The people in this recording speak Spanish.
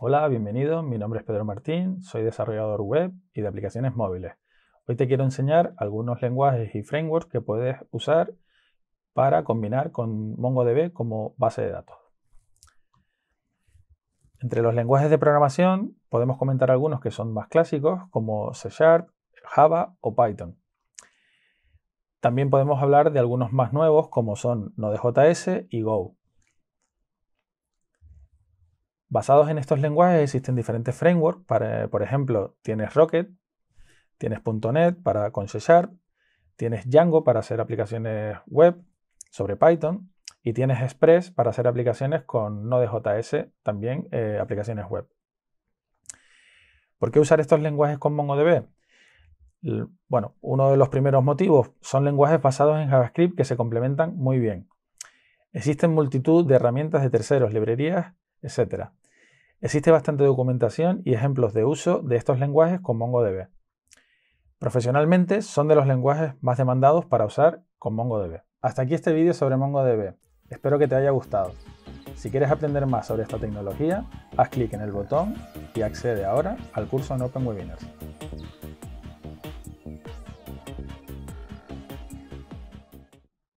Hola, bienvenido. Mi nombre es Pedro Martín, soy desarrollador web y de aplicaciones móviles. Hoy te quiero enseñar algunos lenguajes y frameworks que puedes usar para combinar con MongoDB como base de datos. Entre los lenguajes de programación podemos comentar algunos que son más clásicos como C Java o Python. También podemos hablar de algunos más nuevos como son Node.js y Go. Basados en estos lenguajes existen diferentes frameworks, por ejemplo, tienes Rocket, tienes .NET para con C tienes Django para hacer aplicaciones web sobre Python y tienes Express para hacer aplicaciones con Node.js, también eh, aplicaciones web. ¿Por qué usar estos lenguajes con MongoDB? Bueno, uno de los primeros motivos son lenguajes basados en JavaScript que se complementan muy bien. Existen multitud de herramientas de terceros, librerías etc. Existe bastante documentación y ejemplos de uso de estos lenguajes con MongoDB. Profesionalmente son de los lenguajes más demandados para usar con MongoDB. Hasta aquí este vídeo sobre MongoDB. Espero que te haya gustado. Si quieres aprender más sobre esta tecnología, haz clic en el botón y accede ahora al curso en Open Webinars.